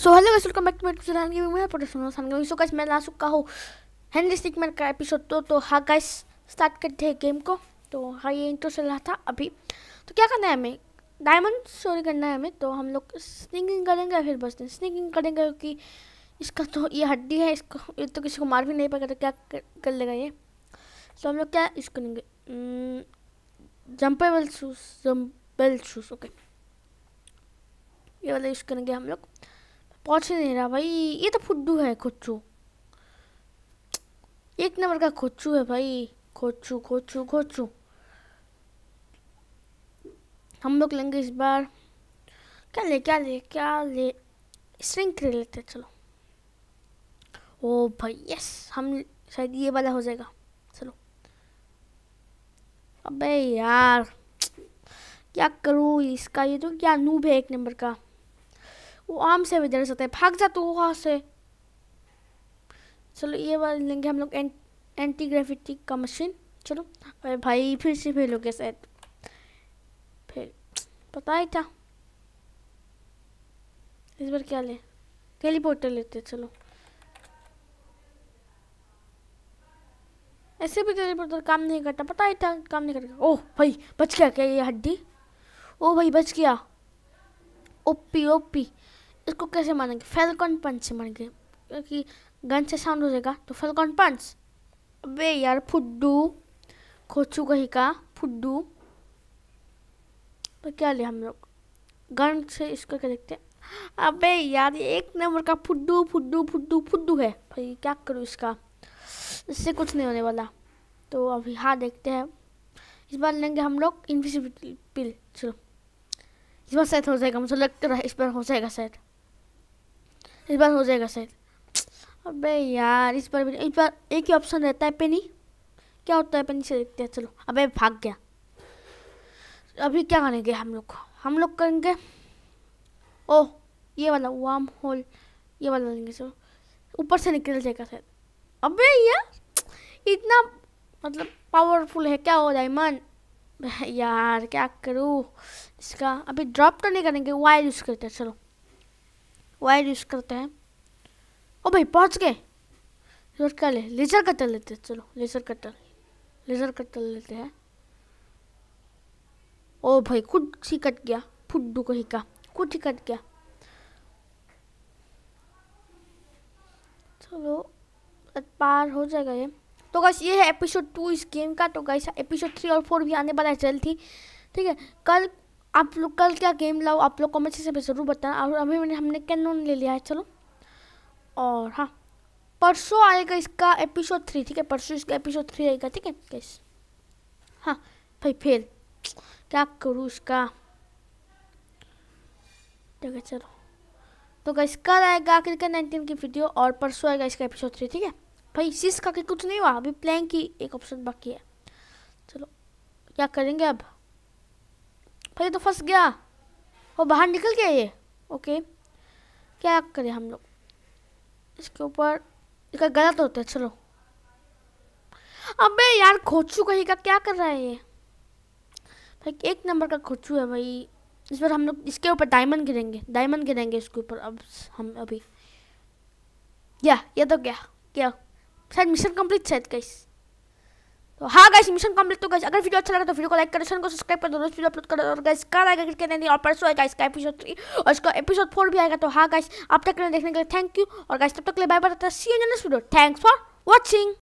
so hello guys welcome back to मेरे channel की मैं प्रोडक्शन सामने सो गाइस मैं ला चुका हूँ हैंड स्टिकमैन का एपिसोड तो तो हाँ गाइस स्टार्ट करते हैं गेम को तो हाँ ये इंट्रो चल रहा था अभी तो क्या करना है हमें डायमंड चोरी करना है हमें तो हम लोग स्निकिंग करेंगे फिर बस हैं स्निकिंग करेंगे क्योंकि इसका तो ये हड्डी है इसको ये तो किसी को मार भी नहीं पाएगा तो क्या कर, लेगा ये तो हम लोग क्या यूज करेंगे jumpable shoes jumpable shoes okay ये वाला यूज़ करेंगे हम लोग पहुँच नहीं रहा भाई ये तो फुड्डू है खोचू एक नंबर का खोचू है भाई खोचू खोचू खोचू हम लोग लेंगे इस बार क्या ले क्या ले क्या ले स्ट्रिंग ले लेते चलो ओ भाई यस हम शायद ये वाला हो जाएगा चलो अबे यार क्या करूँ इसका ये तो क्या नूब है एक नंबर का वो आम से भी डर सकते हैं भाग जा तू वहाँ से चलो ये वाला लेंगे हम लोग एंट, एंटी ग्रेविटी का मशीन चलो अरे भाई फिर से फेल हो गया शायद फिर पता ही था इस बार क्या ले टेलीपोर्टर लेते चलो ऐसे भी टेलीपोर्टर काम नहीं करता पता ही था काम नहीं करता ओह भाई बच गया क्या ये हड्डी ओ भाई बच गया ओपी ओपी इसको कैसे मारेंगे फेलकॉन पंच से मारेंगे क्योंकि गन से साउंड हो जाएगा तो फेलकॉन पंच अबे यार फुड्डू खोचू कहीं का फुड्डू तो क्या लिया हम लोग गन से इसको क्या देखते हैं अबे यार एक नंबर का फुड्डू फुड्डू फुड्डू फुड्डू है भाई क्या करूँ इसका इससे कुछ नहीं होने वाला तो अभी हाँ देखते हैं इस बार लेंगे हम लोग इनविजिबल पिल चलो इस बार शायद हो जाएगा मुझे लगता है इस बार हो जाएगा शायद इस बार हो जाएगा शायद अबे यार इस बार भी इस बार एक ही ऑप्शन रहता है पेनी क्या होता है पेनी से देखते हैं चलो अबे भाग गया अभी क्या करेंगे हम लोग हम लोग करेंगे ओह ये वाला वार्म होल ये वाला लेंगे चलो ऊपर से निकल जाएगा शायद अबे यार इतना मतलब पावरफुल है क्या हो डायमंड यार क्या करूँ इसका अभी ड्रॉप तो नहीं करेंगे वायर यूज़ करते हैं चलो वायर यूज़ करते हैं ओ भाई पहुंच गए और क्या ले लेज़र कटर लेते हैं चलो लेज़र कटर लेज़र कटर लेते हैं ओ भाई खुद ही कट गया फुड्डू कहीं का खुद ही कट गया चलो पार हो जाएगा ये तो गैस ये है एपिसोड टू इस गेम का तो गैस एपिसोड थ्री और फोर भी आने वाला है जल्द ही ठीक है कल आप लोग कल क्या गेम लाओ आप लोग कमेंट से भी ज़रूर बताना और अभी मैंने हमने कैनोन ले लिया है चलो और हाँ परसों आएगा इसका एपिसोड थ्री ठीक है परसों इसका एपिसोड थ्री आएगा ठीक है कैस हाँ भाई फिर क्या करूँ इसका ठीक है चलो तो गैस कल आएगा आखिर का नाइनटीन की वीडियो और परसों आएगा इसका एपिसोड थ्री ठीक है भाई सिस का कुछ नहीं हुआ अभी प्लैंग की एक ऑप्शन बाकी है चलो क्या करेंगे अब भाई तो फंस गया और बाहर निकल गया ये ओके क्या करें हम लोग इसके ऊपर इसका गलत तो होता है चलो अबे यार खोचू कहीं का क्या कर रहा है ये भाई एक नंबर का खोचू है भाई इस बार हम लोग इसके ऊपर डायमंड गिरेंगे डायमंड गिरेंगे इसके ऊपर अब हम अभी या ये तो क्या क्या शायद मिशन कंप्लीट शायद कैसे हाँ, तो हाँ गाइस मिशन कंप्लीट तो गाइस अगर वीडियो अच्छा लगा तो वीडियो को लाइक करो चैनल को सब्सक्राइब कर दो दोस्तों अपलोड कर और गाइस कल आएगा क्लिक नहीं और परसों आएगा इसका एपिसोड थ्री और इसका एपिसोड फोर भी आएगा तो हाँ गाइस अब तक देखने के लिए थैंक यू और गाइस तब तक के लिए bye bye see you next video thanks for watching